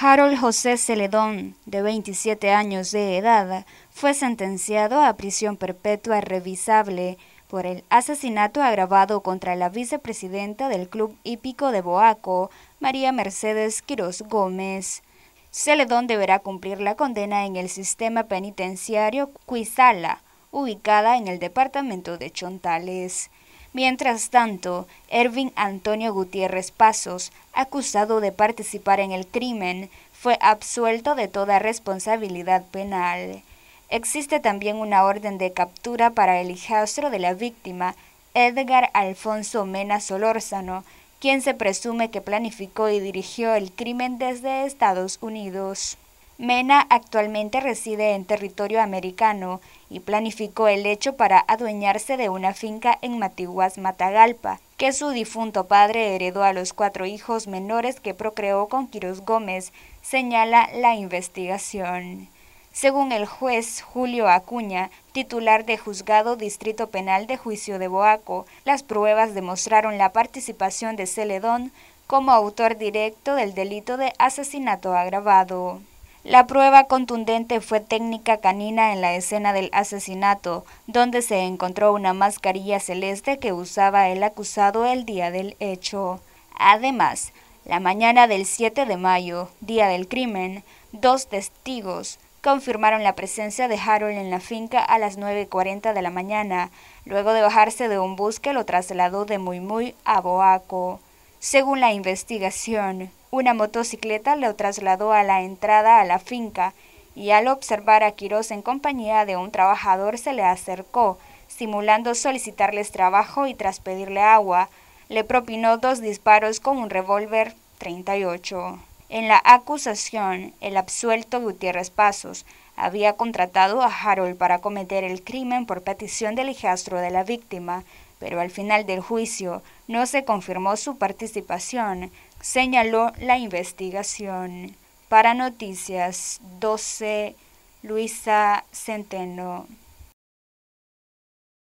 Harold José Celedón, de 27 años de edad, fue sentenciado a prisión perpetua revisable por el asesinato agravado contra la vicepresidenta del Club Hípico de Boaco, María Mercedes Quirós Gómez. Celedón deberá cumplir la condena en el sistema penitenciario Cuizala, ubicada en el departamento de Chontales. Mientras tanto, Erwin Antonio Gutiérrez Pasos, acusado de participar en el crimen, fue absuelto de toda responsabilidad penal. Existe también una orden de captura para el hijastro de la víctima, Edgar Alfonso Mena Solórzano, quien se presume que planificó y dirigió el crimen desde Estados Unidos. Mena actualmente reside en territorio americano y planificó el hecho para adueñarse de una finca en Matiguas, Matagalpa, que su difunto padre heredó a los cuatro hijos menores que procreó con Quirós Gómez, señala la investigación. Según el juez Julio Acuña, titular de Juzgado Distrito Penal de Juicio de Boaco, las pruebas demostraron la participación de Celedón como autor directo del delito de asesinato agravado. La prueba contundente fue técnica canina en la escena del asesinato, donde se encontró una mascarilla celeste que usaba el acusado el día del hecho. Además, la mañana del 7 de mayo, día del crimen, dos testigos confirmaron la presencia de Harold en la finca a las 9.40 de la mañana, luego de bajarse de un bus que lo trasladó de Muy Muy a Boaco. Según la investigación, una motocicleta lo trasladó a la entrada a la finca y al observar a Quirós en compañía de un trabajador se le acercó, simulando solicitarles trabajo y tras pedirle agua, le propinó dos disparos con un revólver 38. En la acusación, el absuelto Gutiérrez Pasos había contratado a Harold para cometer el crimen por petición del hijastro de la víctima, pero al final del juicio no se confirmó su participación, señaló la investigación. Para Noticias 12, Luisa Centeno.